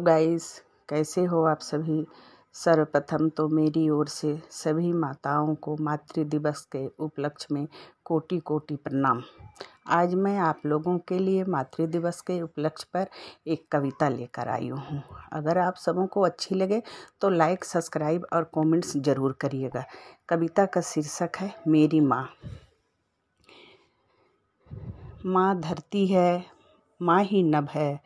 guys तो कैसे हो आप सभी सर्वप्रथम तो मेरी ओर से सभी माताओं को मातृ दिवस के उपलक्ष्य में कोटि कोटि प्रणाम आज मैं आप लोगों के लिए मातृ दिवस के उपलक्ष्य पर एक कविता लेकर आई हूँ अगर आप सबों को अच्छी लगे तो लाइक सब्सक्राइब और कमेंट्स ज़रूर करिएगा कविता का शीर्षक है मेरी माँ माँ धरती है माँ ही नभ है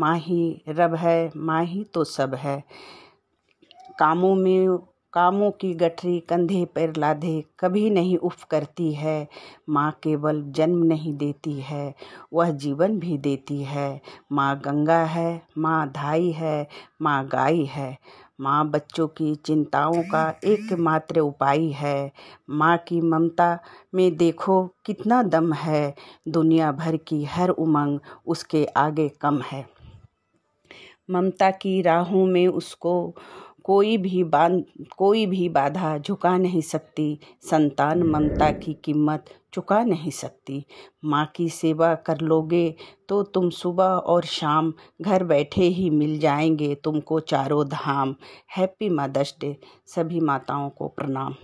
माँ ही रब है माँ ही तो सब है कामों में कामों की गठरी कंधे पर लाधे कभी नहीं उफ़ करती है माँ केवल जन्म नहीं देती है वह जीवन भी देती है माँ गंगा है माँ धाई है माँ गाय है माँ बच्चों की चिंताओं का एकमात्र उपाय है माँ की ममता में देखो कितना दम है दुनिया भर की हर उमंग उसके आगे कम है ममता की राहों में उसको कोई भी बांध कोई भी बाधा झुका नहीं सकती संतान ममता की कीमत चुका नहीं सकती माँ की सेवा कर लोगे तो तुम सुबह और शाम घर बैठे ही मिल जाएंगे तुमको चारों धाम हैप्पी मदर्स डे सभी माताओं को प्रणाम